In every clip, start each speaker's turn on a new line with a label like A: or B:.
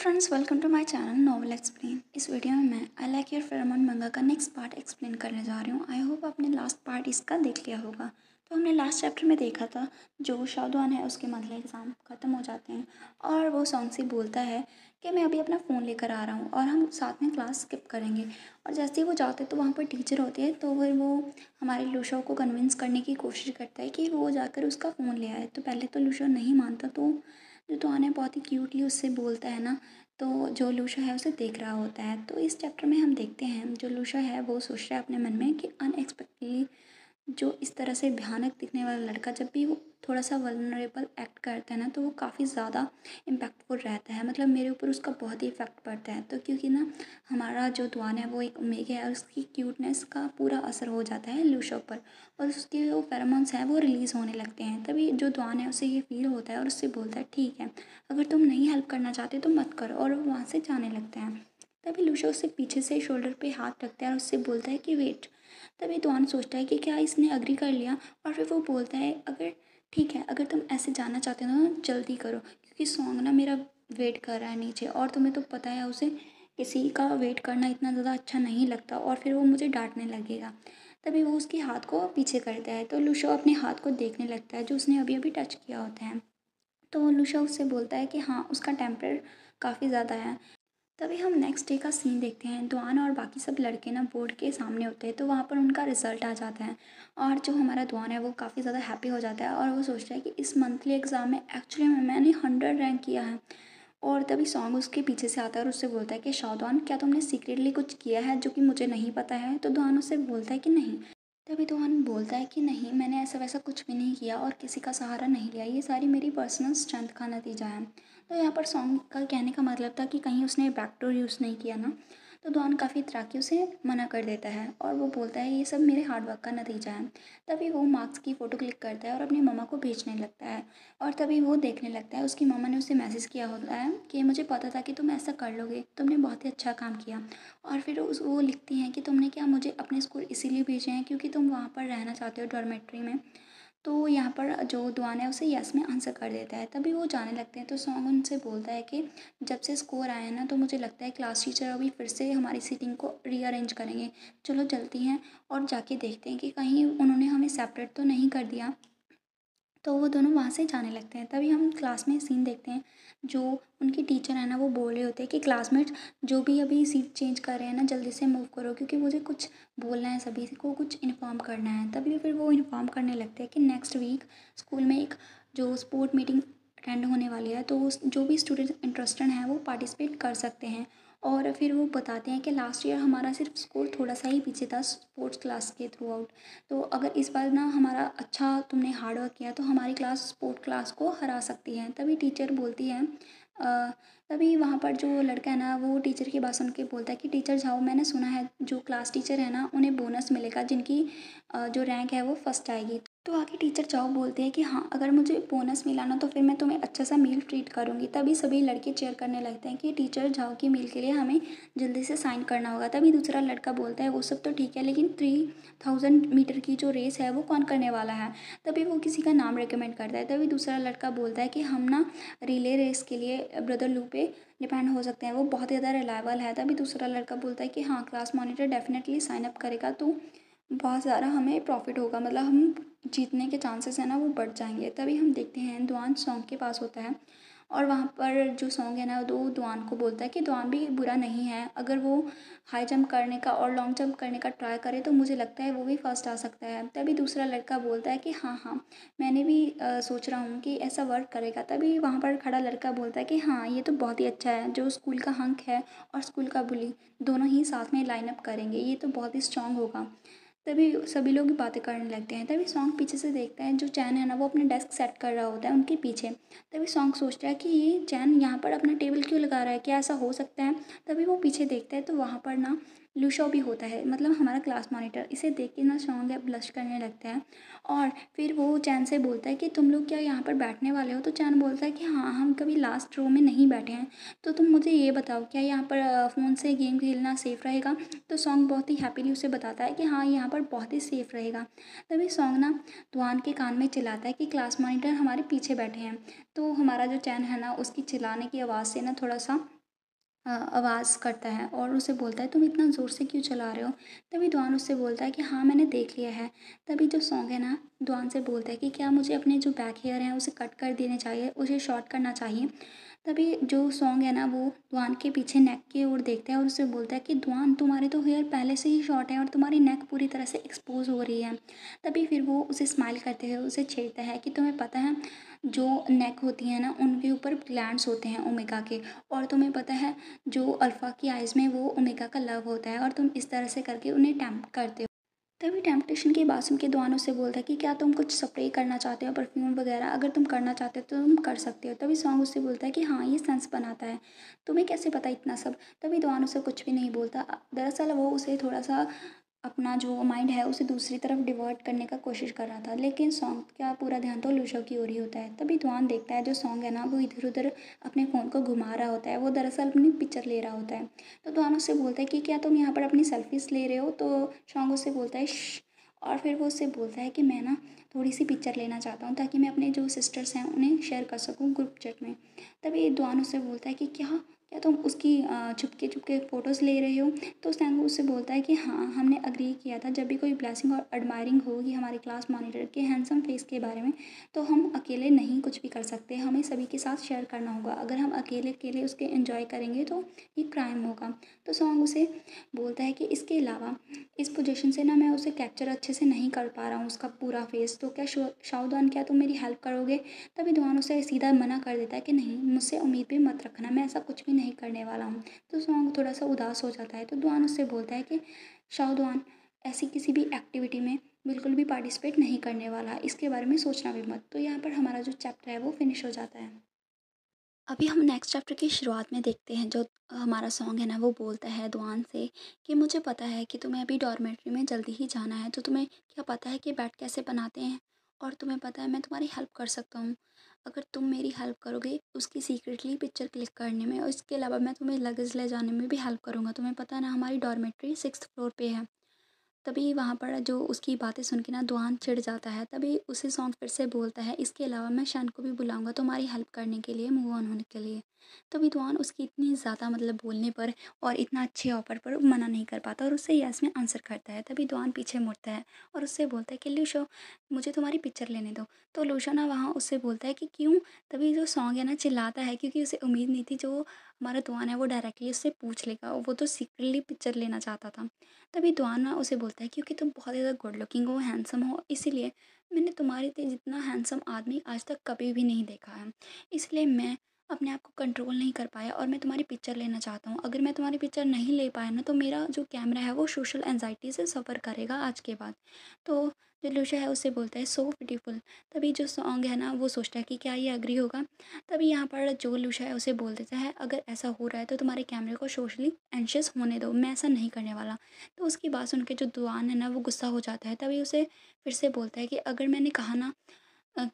A: Friends welcome to my channel novel explain इस video में मैं आई लाइक योर फिल्मन मंगा का नेक्स्ट पार्ट एक्सप्लेन करने जा रही हूँ आई होप आपने लास्ट पार्ट इसका देख लिया होगा तो हमने लास्ट चैप्टर में देखा था जो शाहदवान है उसके मंथले एग्ज़ाम ख़त्म हो जाते हैं और वो सॉन्ग से बोलता है कि मैं अभी अपना फ़ोन लेकर आ रहा हूँ और हम साथ में क्लास स्किप करेंगे और जैसे ही वो जाते तो वहाँ पर टीचर होते हैं तो फिर वो हमारे लूशो को कन्विंस करने की कोशिश करता है कि वो जाकर उसका फ़ोन ले आए तो पहले तो लूशो नहीं मानता तो जो तो आने बहुत ही क्यूटली उससे बोलता है ना तो जो लूशा है उसे देख रहा होता है तो इस चैप्टर में हम देखते हैं जो लूशा है वो सोच रहा है अपने मन में कि अनएक्सपेक्टेडली जो इस तरह से भयानक दिखने वाला लड़का जब भी वो थोड़ा सा वनरेबल एक्ट करता है ना तो वो काफ़ी ज़्यादा इम्पैक्टफुल रहता है मतलब मेरे ऊपर उसका बहुत ही इफ़ेक्ट पड़ता है तो क्योंकि ना हमारा जो दुआन है वो एक मेघ है और उसकी क्यूटनेस का पूरा असर हो जाता है लूशो पर और उसके जो फेरामोन्स हैं वो रिलीज़ होने लगते हैं तभी जो दुआन है उसे ये फील होता है और उससे बोलता है ठीक है अगर तुम नहीं हेल्प करना चाहते तो मत करो और वो वहाँ से जाने लगते हैं तभी लूशो उससे पीछे से शोल्डर पर हाथ रखता है और उससे बोलता है कि वेट तभी तो सोचता है कि क्या इसने अग्री कर लिया और फिर वो बोलता है अगर ठीक है अगर तुम ऐसे जाना चाहते हो तो जल्दी करो क्योंकि सॉन्ग ना मेरा वेट कर रहा है नीचे और तुम्हें तो पता है उसे किसी का वेट करना इतना ज़्यादा अच्छा नहीं लगता और फिर वो मुझे डांटने लगेगा तभी वो उसके हाथ को पीछे करता है तो लुशो अपने हाथ को देखने लगता है जो उसने अभी अभी टच किया होता है तो लुशा उससे बोलता है कि हाँ उसका टेम्पर काफ़ी ज़्यादा है तभी हम नेक्स्ट डे का सीन देखते हैं दुआन और बाकी सब लड़के ना बोर्ड के सामने होते हैं तो वहाँ पर उनका रिज़ल्ट आ जाता है और जो हमारा दुआन है वो काफ़ी ज़्यादा हैप्पी हो जाता है और वो सोचता है कि इस मंथली एग्ज़ाम में एक्चुअली में मैंने हंड्रेड रैंक किया है और तभी सॉन्ग उसके पीछे से आता है और उससे बोलता है कि शाहदवान क्या तुमने सीक्रेटली कुछ किया है जो कि मुझे नहीं पता है तो दुआन उससे बोलता है कि नहीं तभी दोहन तो बोलता है कि नहीं मैंने ऐसा वैसा कुछ भी नहीं किया और किसी का सहारा नहीं लिया ये सारी मेरी पर्सनल स्ट्रेंथ का नतीजा है तो यहाँ पर सॉन्ग का कहने का मतलब था कि कहीं उसने बैकडोर यूज़ नहीं किया ना तो दौन काफ़ी तराकी उसे मना कर देता है और वो बोलता है ये सब मेरे हार्डवर्क का नतीजा है तभी वो मार्क्स की फ़ोटो क्लिक करता है और अपनी मामा को भेजने लगता है और तभी वो देखने लगता है उसकी मामा ने उसे मैसेज किया होता है कि मुझे पता था कि तुम ऐसा कर लोगे तुमने बहुत ही अच्छा काम किया और फिर उस वो लिखती हैं कि तुमने क्या मुझे अपने स्कूल इसीलिए भेजे हैं क्योंकि तुम वहाँ पर रहना चाहते हो डॉर्मेट्री में तो यहाँ पर जो दुआन है उसे यस में आंसर कर देता है तभी वो जाने लगते हैं तो सॉन्ग उनसे बोलता है कि जब से स्कोर आया ना तो मुझे लगता है क्लास टीचर अभी फिर से हमारी सीटिंग को रीअरेंज करेंगे चलो चलती हैं और जाके देखते हैं कि कहीं उन्होंने हमें सेपरेट तो नहीं कर दिया तो वो दोनों वहाँ से जाने लगते हैं तभी हम क्लास में सीन देखते हैं जो उनकी टीचर हैं ना वो बोल रहे होते हैं कि क्लासमेट्स जो भी अभी सीट चेंज कर रहे हैं ना जल्दी से मूव करो क्योंकि मुझे कुछ बोलना है सभी को कुछ इन्फॉर्म करना है तभी फिर वो इन्फॉर्म करने लगते हैं कि नेक्स्ट वीक स्कूल में एक जो स्पोर्ट मीटिंग अटेंड होने वाली है तो जो भी स्टूडेंट इंटरेस्टेड हैं वो पार्टिसिपेट कर सकते हैं और फिर वो बताते हैं कि लास्ट ईयर हमारा सिर्फ स्कोर थोड़ा सा ही पीछे था स्पोर्ट्स क्लास के थ्रू आउट तो अगर इस बार ना हमारा अच्छा तुमने हार्ड वर्क किया तो हमारी क्लास स्पोर्ट क्लास को हरा सकती है तभी टीचर बोलती है आ, तभी वहाँ पर जो लड़का है ना वो टीचर की बात सुन के बोलता है कि टीचर जाओ मैंने सुना है जो क्लास टीचर है ना उन्हें बोनस मिलेगा जिनकी जो रैंक है वो फर्स्ट आएगी तो आगे टीचर जाओ बोलते हैं कि हाँ अगर मुझे बोनस मिला ना तो फिर मैं तुम्हें अच्छा सा मील ट्रीट करूँगी तभी सभी लड़के चेयर करने लगते हैं कि टीचर जाओ की मील के लिए हमें जल्दी से साइन करना होगा तभी दूसरा लड़का बोलता है वो सब तो ठीक है लेकिन थ्री थाउजेंड मीटर की जो रेस है वो कौन करने वाला है तभी वो किसी का नाम रिकमेंड करता है तभी दूसरा लड़का बोलता है कि हम ना रिले रेस के लिए ब्रदर लू पे डिपेंड हो सकते हैं वो बहुत ज़्यादा रिलायबल है तभी दूसरा लड़का बोलता है कि हाँ क्लास मॉनिटर डेफिनेटली साइनअप करेगा तो बहुत ज़्यादा हमें प्रॉफिट होगा मतलब हम जीतने के चांसेस हैं ना वो बढ़ जाएंगे तभी हम देखते हैं दुआन सॉन्ग के पास होता है और वहाँ पर जो सॉन्ग है ना वो दुआन को बोलता है कि दुआन भी बुरा नहीं है अगर वो हाई जंप करने का और लॉन्ग जंप करने का ट्राई करे तो मुझे लगता है वो भी फर्स्ट आ सकता है तभी दूसरा लड़का बोलता है कि हाँ हाँ मैंने भी आ, सोच रहा हूँ कि ऐसा वर्क करेगा तभी वहाँ पर खड़ा लड़का बोलता है कि हाँ ये तो बहुत ही अच्छा है जो स्कूल का हंक है और स्कूल का बुली दोनों ही साथ में लाइनअप करेंगे ये तो बहुत ही स्ट्रॉन्ग होगा तभी सभी लोग बातें करने लगते हैं तभी सॉन्ग पीछे से देखता है जो चैन है ना वो अपने डेस्क सेट कर रहा होता है उनके पीछे तभी सॉन्ग सोचता है कि ये चैन यहाँ पर अपना टेबल क्यों लगा रहा है क्या ऐसा हो सकता है तभी वो पीछे देखता है तो वहाँ पर ना लूशो भी होता है मतलब हमारा क्लास मॉनिटर इसे देख के ना सॉन्ग है ब्लश करने लगता है और फिर वो चैन से बोलता है कि तुम लोग क्या यहाँ पर बैठने वाले हो तो चैन बोलता है कि हाँ हम कभी लास्ट रो में नहीं बैठे हैं तो तुम मुझे ये बताओ क्या यहाँ पर फ़ोन से गेम खेलना सेफ़ रहेगा तो सॉन्ग बहुत ही हैप्पीली उसे बताता है कि हाँ यहाँ पर बहुत ही सेफ़ रहेगा तभी सॉन्ग ना दुआन के कान में चिल्लाता है कि क्लास मॉनिटर हमारे पीछे बैठे हैं तो हमारा जो चैन है ना उसकी चिल्लाने की आवाज़ से ना थोड़ा सा आवाज़ करता है और उसे बोलता है तुम इतना ज़ोर से क्यों चला रहे हो तभी दुआन उससे बोलता है कि हाँ मैंने देख लिया है तभी जो सॉन्ग है ना दुआन से बोलता है कि क्या मुझे अपने जो बैक हेयर हैं उसे कट कर देने चाहिए उसे शॉर्ट करना चाहिए तभी जो सॉन्ग है ना वो दुआन के पीछे नेक की ओर देखता है और उससे बोलता है कि दुआन तुम्हारे तो हेयर पहले से ही शॉर्ट है और तुम्हारी नेक पूरी तरह से एक्सपोज हो रही है तभी फिर वो उसे स्माइल करते हुए उसे छेड़ता है कि तुम्हें पता है जो नेक होती है ना उनके ऊपर ग्लैंड्स होते हैं ओमेगा के और तुम्हें पता है जो अल्फ़ा की आइज़ में वो ओमेगा का लव होता है और तुम इस तरह से करके उन्हें टैम्प करते हो तभी टेम्पटेशन के बासुम के दुआनों से बोलता है कि क्या तुम कुछ स्प्रे करना चाहते हो परफ्यूम वगैरह अगर तुम करना चाहते हो तो तुम कर सकते हो तभी सॉन्ग उससे बोलता है कि हाँ ये सेंस बनाता है तुम्हें कैसे पता इतना सब तभी दुआन उसे कुछ भी नहीं बोलता दरअसल वो उसे थोड़ा सा अपना जो माइंड है उसे दूसरी तरफ डिवर्ट करने का कोशिश कर रहा था लेकिन सॉन्ग का पूरा ध्यान तो लूशो की ओर ही होता है तभी ध्वान देखता है जो सॉन्ग है ना वो इधर उधर अपने फ़ोन को घुमा रहा होता है वो दरअसल अपनी पिक्चर ले रहा होता है तो ध्वान उससे बोलता है कि क्या तुम यहाँ पर अपनी सेल्फीज ले रहे हो तो सॉन्ग उससे बोलता है और फिर वो उससे बोलता है कि मैं ना थोड़ी सी पिक्चर लेना चाहता हूँ ताकि मैं अपने जो सिस्टर्स हैं उन्हें शेयर कर सकूँ ग्रुप चैट में तभी दुआन उससे बोलता है कि क्या क्या तुम तो उसकी छुपके छुपके फ़ोटोज़ ले रहे हो तो टैंगो उससे बोलता है कि हाँ हमने अग्री किया था जब भी कोई ब्लैसिंग और एडमायरिंग होगी हमारे क्लास मॉनिटर के हैंडसम फेस के बारे में तो हम अकेले नहीं कुछ भी कर सकते हमें सभी के साथ शेयर करना होगा अगर हम अकेले अकेले उसके इन्जॉय करेंगे तो ये क्राइम होगा तो सॉन्ग उसे बोलता है कि इसके अलावा इस पोजिशन से ना मैं उसे कैप्चर अच्छे से नहीं कर पा रहा हूँ उसका पूरा फेस तो क्या शाहदान क्या तुम मेरी हेल्प करोगे तभी दुआन उसे सीधा मना कर देता है कि नहीं मुझसे उम्मीद भी मत रखना मैं ऐसा कुछ भी नहीं करने वाला हूँ तो सॉन्ग थोड़ा सा उदास हो जाता है तो दुआन उससे बोलता है कि शाह दुआन ऐसी किसी भी एक्टिविटी में बिल्कुल भी पार्टिसिपेट नहीं करने वाला इसके बारे में सोचना भी मत तो यहाँ पर हमारा जो चैप्टर है वो फिनिश हो जाता है अभी हम नेक्स्ट चैप्टर की शुरुआत में देखते हैं जो हमारा सॉन्ग है ना वो बोलता है दुआन से कि मुझे पता है कि तुम्हें अभी डॉर्मेट्री में जल्दी ही जाना है तो तुम्हें क्या पता है कि बैट कैसे बनाते हैं और तुम्हें पता है मैं तुम्हारी हेल्प कर सकता हूँ अगर तुम मेरी हेल्प करोगे उसकी सीक्रेटली पिक्चर क्लिक करने में और इसके अलावा मैं तुम्हें लगेज ले जाने में भी हेल्प करूँगा तुम्हें पता है ना हमारी डॉर्मेट्री सिक्स फ्लोर पे है तभी वहाँ पर जो उसकी बातें सुन के ना दुआन चिढ़ जाता है तभी उसी सॉन्ग फिर से बोलता है इसके अलावा मैं शान को भी बुलाऊंगा तुम्हारी हेल्प करने के लिए मूव ऑन होने के लिए तभी दुआन उसकी इतनी ज़्यादा मतलब बोलने पर और इतना अच्छे ऑफर पर मना नहीं कर पाता और उससे यस में आंसर करता है तभी दुआन पीछे मुड़ता है और उससे बोलता है कि लूशो मुझे तुम्हारी पिक्चर लेने दो तो लूशो ना वहाँ उससे बोलता है कि क्यों तभी जो सॉन्ग है ना चिल्लाता है क्योंकि उसे उम्मीद नहीं थी जो हमारा दुआन है वो डायरेक्टली उससे पूछ लेगा वो तो सीक्रेटली पिक्चर लेना चाहता था तभी दुआन उसे बोलता है क्योंकि तुम बहुत ज़्यादा गुड लुकिंग हो हैंडसम हो इसीलिए मैंने तुम्हारे जितना हैंडसम आदमी आज तक कभी भी नहीं देखा है इसलिए मैं अपने आप को कंट्रोल नहीं कर पाया और मैं तुम्हारी पिक्चर लेना चाहता हूँ अगर मैं तुम्हारी पिक्चर नहीं ले पाया ना तो मेरा जो कैमरा है वो सोशल एनजाइटी से सफ़र करेगा आज के बाद तो जो लुशा है उसे बोलता है सो ब्यूटीफुल तभी जो सॉन्ग है ना वो सोचता है कि क्या ये अग्री होगा तभी यहाँ पर जो लुशा है उसे बोल देता है अगर ऐसा हो रहा है तो तुम्हारे कैमरे को सोशली एंशियस होने दो मैं ऐसा नहीं करने वाला तो उसकी बात सुन के जो दुआन है ना वो गुस्सा हो जाता है तभी उसे फिर से बोलता है कि अगर मैंने कहा ना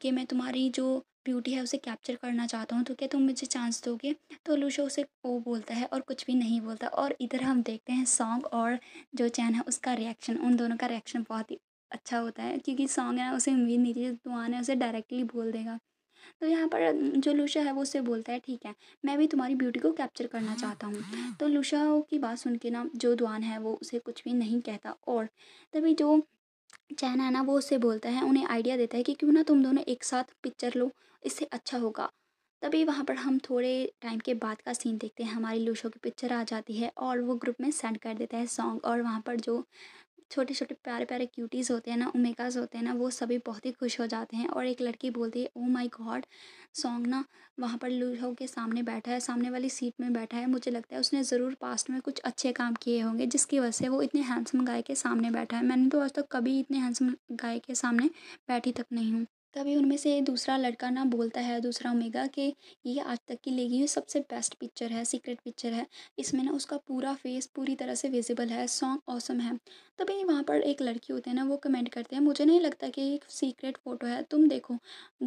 A: कि मैं तुम्हारी जो ब्यूटी है उसे कैप्चर करना चाहता हूँ तो क्या तुम मुझे चांस दोगे तो लूशो उसे ओ बोलता है और कुछ भी नहीं बोलता और इधर हम देखते हैं सॉन्ग और जो चैन है उसका रिएक्शन उन दोनों का रिएक्शन बहुत ही अच्छा होता है क्योंकि सॉन्ग है उसे उम्मीद नहीं थी दुआन है उसे डायरेक्टली बोल देगा तो यहाँ पर जो लूशा है वो उसे बोलता है ठीक है मैं भी तुम्हारी ब्यूटी को कैप्चर करना हाँ, चाहता हूँ हाँ। तो लूशा की बात सुन के ना जो दुआन है वो उसे कुछ भी नहीं कहता और तभी जो चैन है ना वो उसे बोलता है उन्हें आइडिया देता है कि क्यों ना तुम दोनों एक साथ पिक्चर लो इससे अच्छा होगा तभी वहाँ पर हम थोड़े टाइम के बाद का सीन देखते हैं हमारी लूशो की पिक्चर आ जाती है और वो ग्रुप में सेंड कर देता है सॉन्ग और वहाँ पर जो छोटे छोटे प्यारे प्यारे क्यूटीज़ होते हैं ना उमेकाज होते हैं ना वो सभी बहुत ही खुश हो जाते हैं और एक लड़की बोलती है ओ माई गॉड सॉन्ग ना वहाँ पर लूहो के सामने बैठा है सामने वाली सीट में बैठा है मुझे लगता है उसने ज़रूर पास्ट में कुछ अच्छे काम किए होंगे जिसकी वजह से वो इतने हैंडसम गाय के सामने बैठा है मैंने तो आज तक कभी इतने हैंडसम गाय के सामने बैठी तक नहीं हूँ तभी उनमें से दूसरा लड़का ना बोलता है दूसरा ओमेगा कि ये आज तक की लेगी हुई सबसे बेस्ट पिक्चर है सीक्रेट पिक्चर है इसमें ना उसका पूरा फेस पूरी तरह से विजिबल है सॉन्ग औसम है तभी वहाँ पर एक लड़की होते हैं ना वो कमेंट करते हैं मुझे नहीं लगता कि एक सीक्रेट फ़ोटो है तुम देखो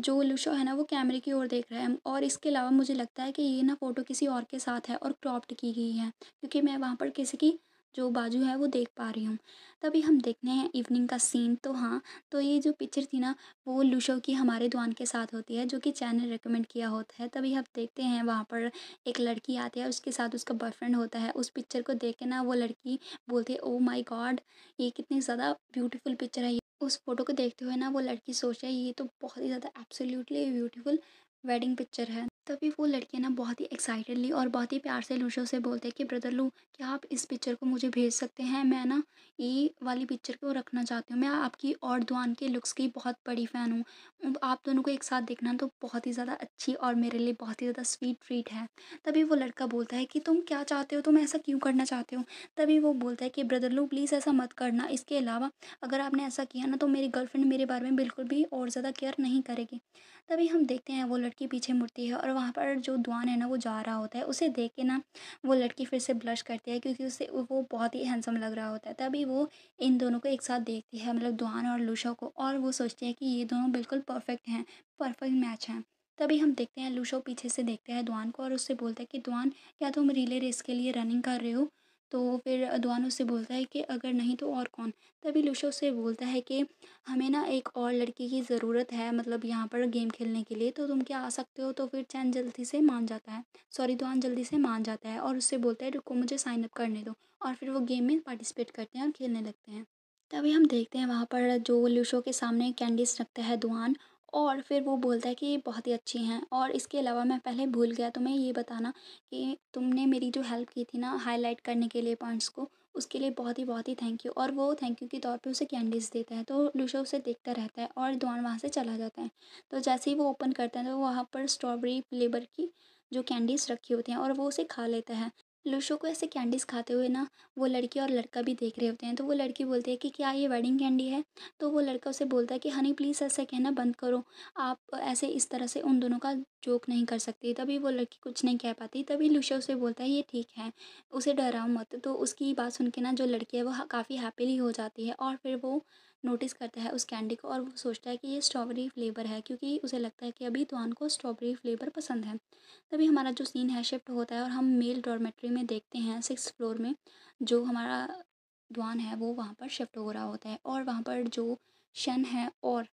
A: जो लुशो है ना वो कैमरे की ओर देख रहा है और इसके अलावा मुझे लगता है कि ये ना फ़ोटो किसी और के साथ है और क्रॉप्ड की गई है क्योंकि मैं वहाँ पर किसी की जो बाजू है वो देख पा रही हूँ तभी हम देखने हैं इवनिंग का सीन तो हाँ तो ये जो पिक्चर थी ना वो लुशो की हमारे दुआन के साथ होती है जो कि चैनल रिकमेंड किया होता है तभी हम देखते हैं वहाँ पर एक लड़की आती है उसके साथ उसका बॉयफ्रेंड होता है उस पिक्चर को देख के ना वो लड़की बोलती है ओ माई गॉड ये कितनी ज़्यादा ब्यूटीफुल पिक्चर है उस फोटो को देखते हुए ना वो लड़की सोच रही है ये तो बहुत ही ज़्यादा एब्सोल्युटली ब्यूटीफुल वेडिंग पिक्चर है तभी वो लड़कियाँ ना बहुत ही एक्साइटेडली और बहुत ही प्यार से लूशो से बोलते हैं कि ब्रदर लू क्या आप इस पिक्चर को मुझे भेज सकते हैं मैं ना ये वाली पिक्चर को रखना चाहती हूँ मैं आपकी और दुआन के लुक्स की बहुत बड़ी फ़ैन हूँ आप दोनों को एक साथ देखना तो बहुत ही ज़्यादा अच्छी और मेरे लिए बहुत ही ज़्यादा स्वीट ट्रीट है तभी वो लड़का बोलता है कि तुम क्या चाहते हो तुम ऐसा क्यों करना चाहते हो तभी वो बोलता है कि ब्रदर लू प्लीज़ ऐसा मत करना इसके अलावा अगर आपने ऐसा किया ना तो मेरी गर्लफ्रेंड मेरे बारे में बिल्कुल भी और ज़्यादा केयर नहीं करेगी तभी हम देखते हैं वो लड़की पीछे मुड़ती है और वहाँ पर जो दुआन है ना वो जा रहा होता है उसे देख के ना वो लड़की फिर से ब्लश करती है क्योंकि उसे वो बहुत ही हैंडसम लग रहा होता है तभी वो इन दोनों को एक साथ देखती है मतलब दुआन और लूशो को और वो सोचती है कि ये दोनों बिल्कुल परफेक्ट हैं परफेक्ट मैच हैं तभी हम देखते हैं लूशो पीछे से देखते हैं दुआन को और उससे बोलते हैं कि दुआन क्या तुम रिले रेस के लिए रनिंग कर रहे हो तो फिर अदवान उससे बोलता है कि अगर नहीं तो और कौन तभी लुशो उससे बोलता है कि हमें ना एक और लड़की की ज़रूरत है मतलब यहाँ पर गेम खेलने के लिए तो तुम क्या आ सकते हो तो फिर चैन जल्दी से मान जाता है सॉरी दुआन जल्दी से मान जाता है और उससे बोलता है रुको मुझे साइन अप करने दो और फिर वो गेम में पार्टिसिपेट करते हैं और खेलने लगते हैं तभी हम देखते हैं वहाँ पर जो लुशो के सामने कैंडिस रखता है दुआन और फिर वो बोलता है कि बहुत ही अच्छी हैं और इसके अलावा मैं पहले भूल गया तुम्हें तो ये बताना कि तुमने मेरी जो हेल्प की थी ना हाईलाइट करने के लिए पॉइंट्स को उसके लिए बहुत ही बहुत ही थैंक यू और वो थैंक यू के तौर पे उसे कैंडीज़ देता है तो लूशा उसे देखता रहता है और दुआन वहाँ से चला जाता है तो जैसे ही वो ओपन करता है तो वहाँ पर स्ट्रॉबेरी फ्लेवर की जो कैंडीज़ रखी होती हैं और वो उसे खा लेता है लुशो को ऐसे कैंडीज़ खाते हुए ना वो लड़की और लड़का भी देख रहे होते हैं तो वो लड़की बोलती है कि क्या ये वेडिंग कैंडी है तो वो लड़का उसे बोलता है कि हनी प्लीज़ ऐसा कहना बंद करो आप ऐसे इस तरह से उन दोनों का जोक नहीं कर सकती तभी वो लड़की कुछ नहीं कह पाती तभी लुशो उसे बोलता है ये ठीक है उसे डराओ मत तो उसकी बात सुन के ना जो लड़की है वो काफ़ी हैप्पीली हो जाती है और फिर वो नोटिस करता है उस कैंडी को और वो सोचता है कि ये स्ट्रॉबेरी फ्लेवर है क्योंकि उसे लगता है कि अभी तुआन को स्ट्रॉबेरी फ्लेवर पसंद है तभी हमारा जो सीन है शिफ्ट होता है और हम मेल डॉर्मेट्री में देखते हैं सिक्स फ्लोर में जो हमारा दुआन है वो वहाँ पर शिफ्ट हो रहा होता है और वहाँ पर जो शन है और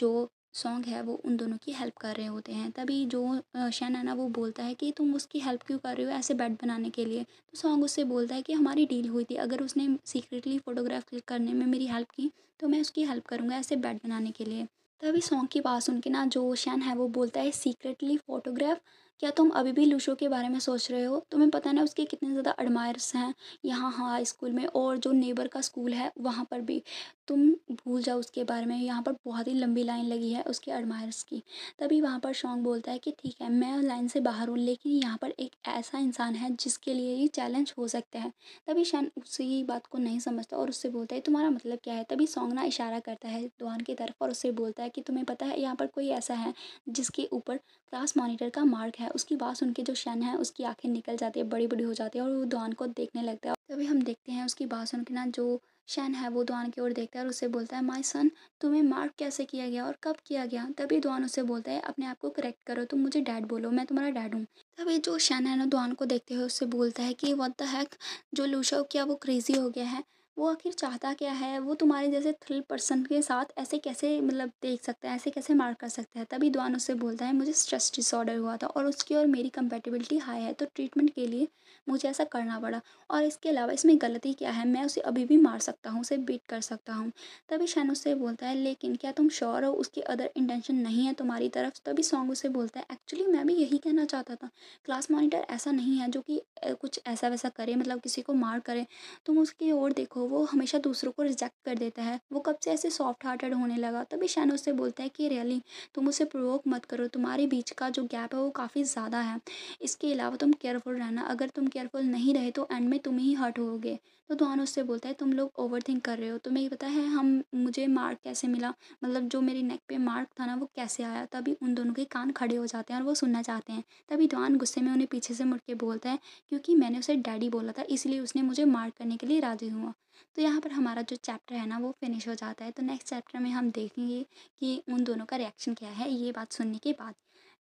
A: जो सॉन्ग है वो उन दोनों की हेल्प कर रहे होते हैं तभी जो शैन है ना वो बोलता है कि तुम उसकी हेल्प क्यों कर रहे हो ऐसे बेड बनाने के लिए तो सॉन्ग उससे बोलता है कि हमारी डील हुई थी अगर उसने सीक्रेटली फ़ोटोग्राफ क्लिक करने में मेरी हेल्प की तो मैं उसकी हेल्प करूँगा ऐसे बेड बनाने के लिए तभी सॉन्ग की बात सुन के ना जो शैन है वो बोलता है सीक्रेटली फ़ोटोग्राफ क्या तुम अभी भी लुशो के बारे में सोच रहे हो तुम्हें पता है ना उसके कितने ज़्यादा एडमायर्स हैं यहाँ हाई स्कूल में और जो नेबर का स्कूल है वहाँ पर भी तुम भूल जाओ उसके बारे में यहाँ पर बहुत ही लंबी लाइन लगी है उसके एडमायर्स की तभी वहाँ पर शोंग बोलता है कि ठीक है मैं लाइन से बाहर हूँ लेकिन यहाँ पर एक ऐसा इंसान है जिसके लिए ये चैलेंज हो सकता है तभी शैन उसी बात को नहीं समझता और उससे बोलता है तुम्हारा मतलब क्या है तभी सॉन्ग ना इशारा करता है दुआन की तरफ और उससे बोलता है कि तुम्हें पता है यहाँ पर कोई ऐसा है जिसके ऊपर क्लास मॉनिटर का मार्क है उसकी बात सुन के जो शैन है उसकी आँखें निकल जाती है बड़ी बड़ी हो जाती है और वो दुआन को देखने लगता है तभी हम देखते हैं उसकी बात सुन के ना जो शन है वो दुआन की ओर देखता है और उसे बोलता है माई सन तुम्हें मार्क कैसे किया गया और कब किया गया तभी दुआन उसे बोलता है अपने आप को करेक्ट करो तुम मुझे डैड बोलो मैं तुम्हारा डैड हूँ तभी जो शन है ना दुआन को देखते हुए उससे बोलता है कि वॉट द हैक जो लूशा हो क्या वो क्रेजी हो गया है वो आखिर चाहता क्या है वो तुम्हारे जैसे थ्रिल पर्सन के साथ ऐसे कैसे मतलब देख सकता है ऐसे कैसे मार कर सकता है तभी द्वान उससे बोलता है मुझे स्ट्रेस डिसऑर्डर हुआ था और उसकी और मेरी कंपेटिबिलिटी हाई है तो ट्रीटमेंट के लिए मुझे ऐसा करना पड़ा और इसके अलावा इसमें गलती क्या है मैं उसे अभी भी मार सकता हूँ उसे बीट कर सकता हूँ तभी शैन उससे बोलता है लेकिन क्या तुम श्योर हो उसकी अदर इंटेंशन नहीं है तुम्हारी तरफ तभी सॉन्ग उसे बोलता है एक्चुअली मैं भी यही कहना चाहता था क्लास मॉनिटर ऐसा नहीं है जो कि कुछ ऐसा वैसा करे मतलब किसी को मार करे तुम उसकी ओर देखो हो वो हमेशा दूसरों को रिजेक्ट कर देता है वो कब से ऐसे सॉफ्ट हार्टेड होने लगा तभी शैन उससे बोलता है कि रियली तुम उसे प्रोवोक मत करो तुम्हारे बीच का जो गैप है वो काफ़ी ज़्यादा है इसके अलावा तुम केयरफुल रहना अगर तुम केयरफुल नहीं रहे तो एंड में तुम ही हर्ट होगे तो दुआन उससे बोलता है तुम लोग ओवर थिंक कर रहे हो तुम्हें तो पता है हम मुझे मार्क कैसे मिला मतलब जो मेरी नेक पे मार्क था ना वो कैसे आया तभी उन दोनों के कान खड़े हो जाते हैं और वो सुनना चाहते हैं तभी दुआन गुस्से में उन्हें पीछे से मुड़ के बोलता है क्योंकि मैंने उसे डैडी बोला था इसलिए उसने मुझे मार्क करने के लिए राज़ी हुआ तो यहाँ पर हमारा जो चैप्टर है ना वो फिनिश हो जाता है तो नेक्स्ट चैप्टर में हम देखेंगे कि उन दोनों का रिएक्शन क्या है ये बात सुनने के बाद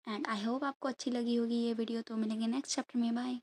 A: एंड आई होप आपको अच्छी लगी होगी ये वीडियो तो मिलेंगे नेक्स्ट चैप्टर में बाय